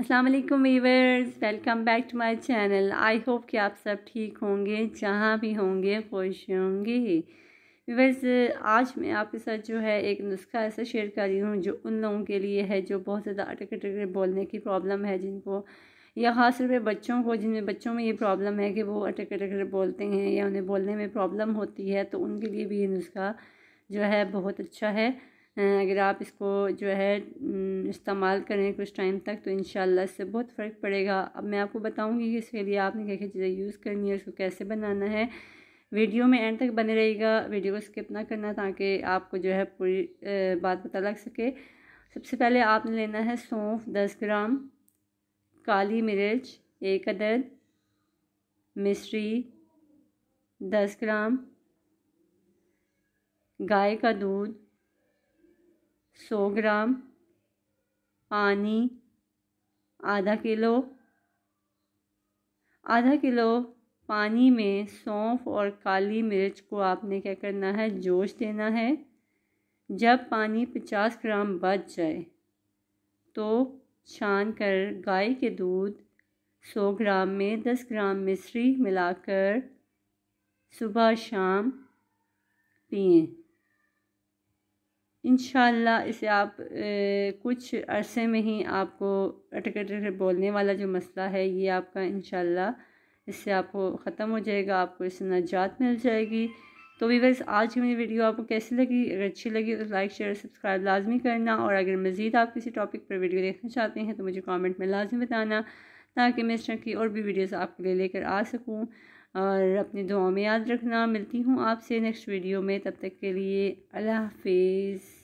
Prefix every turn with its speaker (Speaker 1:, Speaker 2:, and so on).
Speaker 1: अस्सलाम वालेकुम viewers welcome back to my channel I hope कि आप सब ठीक होंगे जहाँ भी होंगे खुश होंगे वीवर्स आज मैं आपके साथ जो है एक नुस्खा ऐसा शेयर कर रही हूँ जो उन लोगों के लिए है जो बहुत ज़्यादा अटक अटक बोलने की प्रॉब्लम है जिनको या ख़ास तौर पर बच्चों को जिनमें बच्चों में ये प्रॉब्लम है कि वो अटक अटक बोलते हैं या उन्हें बोलने में प्रॉब्लम होती है तो उनके लिए भी ये नुस्खा जो है बहुत अच्छा है अगर आप इसको जो है इस्तेमाल करें कुछ टाइम तक तो इन इससे बहुत फ़र्क पड़ेगा अब मैं आपको बताऊँगी कि इसके लिए आपने क्या क्या चीज़ें यूज़ करनी है इसको कैसे बनाना है वीडियो में एंड तक बने रहेगा वीडियो को स्किप ना करना ताकि आपको जो है पूरी बात पता लग सके सबसे पहले आपने लेना है सौंफ दस ग्राम काली मिर्च एक अदद मिश्री दस ग्राम गाय का दूध सौ ग्राम पानी आधा किलो आधा किलो पानी में सौंफ और काली मिर्च को आपने क्या करना है जोश देना है जब पानी पचास ग्राम बच जाए तो छान कर गाय के दूध सौ ग्राम में दस ग्राम मिश्री मिलाकर सुबह शाम पिए इन इसे आप ए, कुछ अरसे में ही आपको अटक अटक बोलने वाला जो मसला है ये आपका इन इससे आपको ख़त्म हो जाएगा आपको इससे नजात मिल जाएगी तो भी बस आज की मेरी वीडियो आपको कैसी लगी अगर अच्छी लगी तो लाइक शेयर सब्सक्राइब लाजमी करना और अगर मज़ीद आप किसी टॉपिक पर वीडियो देखना चाहते हैं तो मुझे कमेंट में लाजमी बताना ताकि मैं इस तरह की और भी वीडियोस आपके लिए लेकर आ सकूं और अपनी दुआओं में याद रखना मिलती हूँ आपसे नेक्स्ट वीडियो में तब तक के लिए अल्लाह हाफिज़